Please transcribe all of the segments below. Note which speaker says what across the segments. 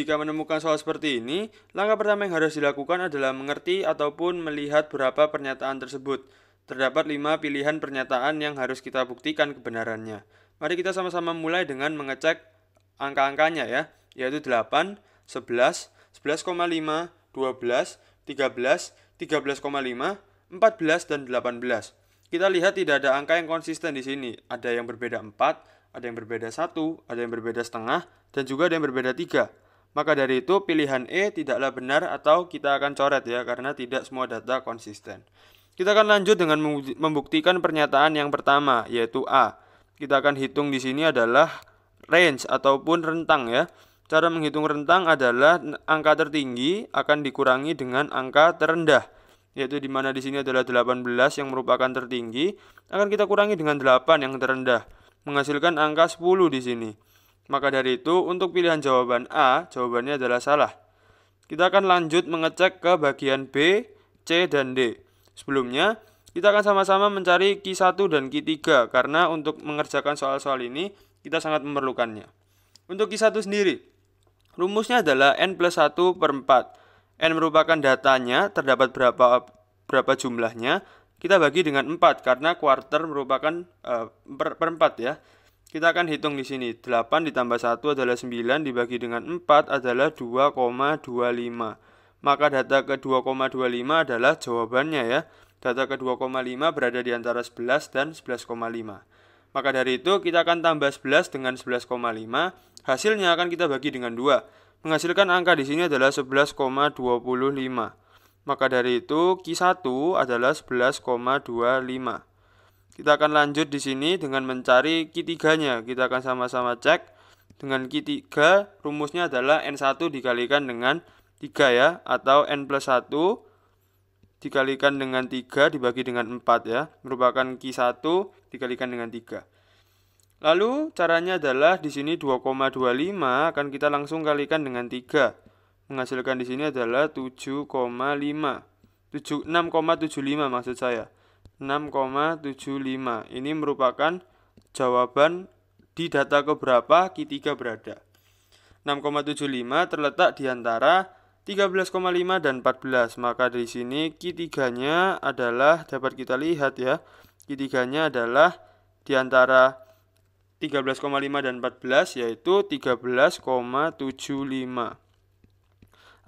Speaker 1: Jika menemukan soal seperti ini, langkah pertama yang harus dilakukan adalah mengerti ataupun melihat berapa pernyataan tersebut. Terdapat lima pilihan pernyataan yang harus kita buktikan kebenarannya. Mari kita sama-sama mulai dengan mengecek angka-angkanya ya, yaitu 8, 11, 11,5, 12, 13, 13,5, 14, dan 18. Kita lihat tidak ada angka yang konsisten di sini. Ada yang berbeda 4, ada yang berbeda 1, ada yang berbeda setengah, dan juga ada yang berbeda 3. Maka dari itu pilihan E tidaklah benar atau kita akan coret ya karena tidak semua data konsisten. Kita akan lanjut dengan membuktikan pernyataan yang pertama yaitu A. Kita akan hitung di sini adalah range ataupun rentang ya. Cara menghitung rentang adalah angka tertinggi akan dikurangi dengan angka terendah, yaitu di mana di sini adalah 18 yang merupakan tertinggi, akan kita kurangi dengan 8 yang terendah, menghasilkan angka 10 di sini. Maka dari itu, untuk pilihan jawaban A, jawabannya adalah salah. Kita akan lanjut mengecek ke bagian B, C, dan D. Sebelumnya, kita akan sama-sama mencari Q1 dan Q3 karena untuk mengerjakan soal-soal ini kita sangat memerlukannya. Untuk Q1 sendiri, rumusnya adalah N plus 1 per 4. N merupakan datanya, terdapat berapa berapa jumlahnya, kita bagi dengan 4 karena kuarter merupakan uh, per, per 4 ya. Kita akan hitung di sini. 8 ditambah 1 adalah 9 dibagi dengan 4 adalah 2,25. Maka data ke 2,25 adalah jawabannya ya. Data ke 2,5 berada di antara 11 dan 11,5. Maka dari itu kita akan tambah 11 dengan 11,5. Hasilnya akan kita bagi dengan 2. Menghasilkan angka di sini adalah 11,25. Maka dari itu Q1 adalah 11,25. Kita akan lanjut di sini dengan mencari Q3-nya. Kita akan sama-sama cek dengan Q3 rumusnya adalah N1 dikalikan dengan 3 ya atau N plus 1 dikalikan dengan 3 dibagi dengan 4 ya merupakan Q1 dikalikan dengan 3 lalu caranya adalah di sini 2,25 akan kita langsung kalikan dengan 3 menghasilkan di sini adalah 7,5 6,75 maksud saya 6,75. Ini merupakan jawaban di data keberapa Q3 berada. 6,75 terletak di antara 13,5 dan 14. Maka di sini Q3-nya adalah dapat kita lihat ya. Q3-nya adalah di antara 13,5 dan 14 yaitu 13,75.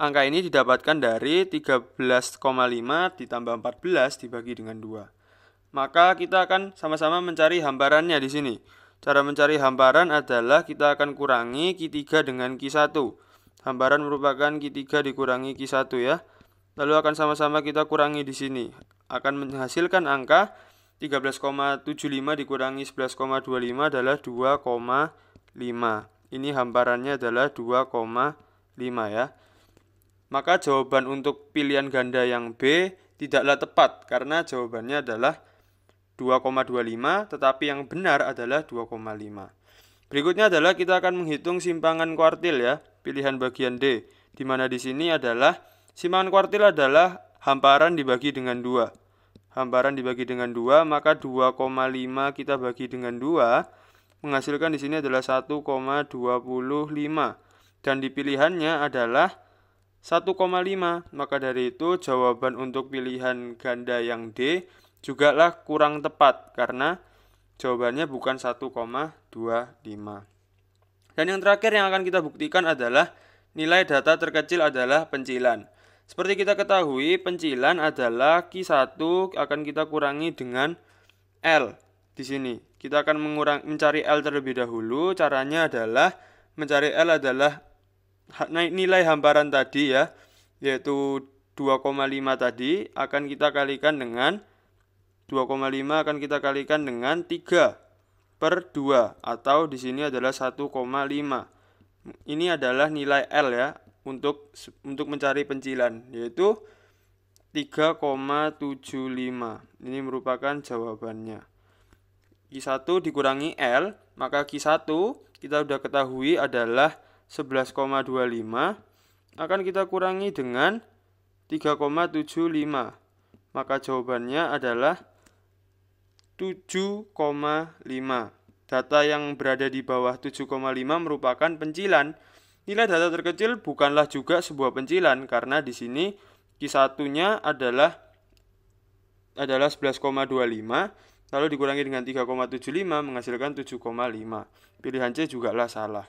Speaker 1: Angka ini didapatkan dari 13,5 ditambah 14 dibagi dengan 2 maka kita akan sama-sama mencari hamparannya di sini. Cara mencari hamparan adalah kita akan kurangi Q3 dengan Q1. Hamparan merupakan Q3 dikurangi Q1 ya. Lalu akan sama-sama kita kurangi di sini. Akan menghasilkan angka 13,75 dikurangi 11,25 adalah 2,5. Ini hamparannya adalah 2,5 ya. Maka jawaban untuk pilihan ganda yang B tidaklah tepat karena jawabannya adalah 2,25 tetapi yang benar adalah 2,5. Berikutnya adalah kita akan menghitung simpangan kuartil ya, pilihan bagian D, di mana di sini adalah simpangan kuartil adalah hamparan dibagi dengan 2. Hamparan dibagi dengan 2, maka 2,5 kita bagi dengan 2 menghasilkan di sini adalah 1,25 dan di pilihannya adalah 1,5. Maka dari itu jawaban untuk pilihan ganda yang D juga lah kurang tepat karena jawabannya bukan 1,25. Dan yang terakhir yang akan kita buktikan adalah nilai data terkecil adalah pencilan. Seperti kita ketahui, pencilan adalah Q1 akan kita kurangi dengan L di sini. Kita akan mengurang, mencari L terlebih dahulu. Caranya adalah mencari L adalah nilai hamparan tadi ya, yaitu 2,5 tadi akan kita kalikan dengan 2,5 akan kita kalikan dengan 3 per 2 atau di sini adalah 1,5. Ini adalah nilai L ya untuk untuk mencari pencilan yaitu 3,75. Ini merupakan jawabannya. Q1 dikurangi L, maka Q1 kita sudah ketahui adalah 11,25 akan kita kurangi dengan 3,75. Maka jawabannya adalah 7,5. Data yang berada di bawah 7,5 merupakan pencilan. Nilai data terkecil bukanlah juga sebuah pencilan karena di sini Q1-nya adalah adalah 11,25 lalu dikurangi dengan 3,75 menghasilkan 7,5. Pilihan C juga lah salah.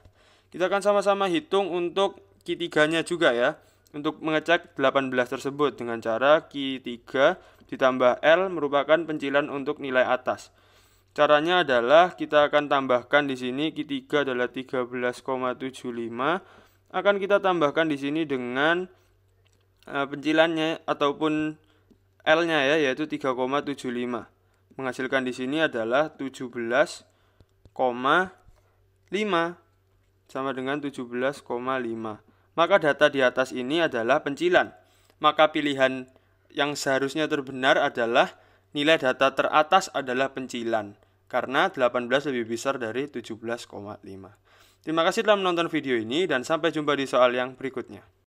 Speaker 1: Kita akan sama-sama hitung untuk Q3-nya juga ya untuk mengecek 18 tersebut dengan cara Q3 ditambah L merupakan pencilan untuk nilai atas. Caranya adalah kita akan tambahkan di sini Q3 adalah 13,75 akan kita tambahkan di sini dengan e, pencilannya ataupun L-nya ya yaitu 3,75. Menghasilkan di sini adalah 17,5 sama dengan 17,5 maka data di atas ini adalah pencilan. Maka pilihan yang seharusnya terbenar adalah nilai data teratas adalah pencilan karena 18 lebih besar dari 17,5. Terima kasih telah menonton video ini dan sampai jumpa di soal yang berikutnya.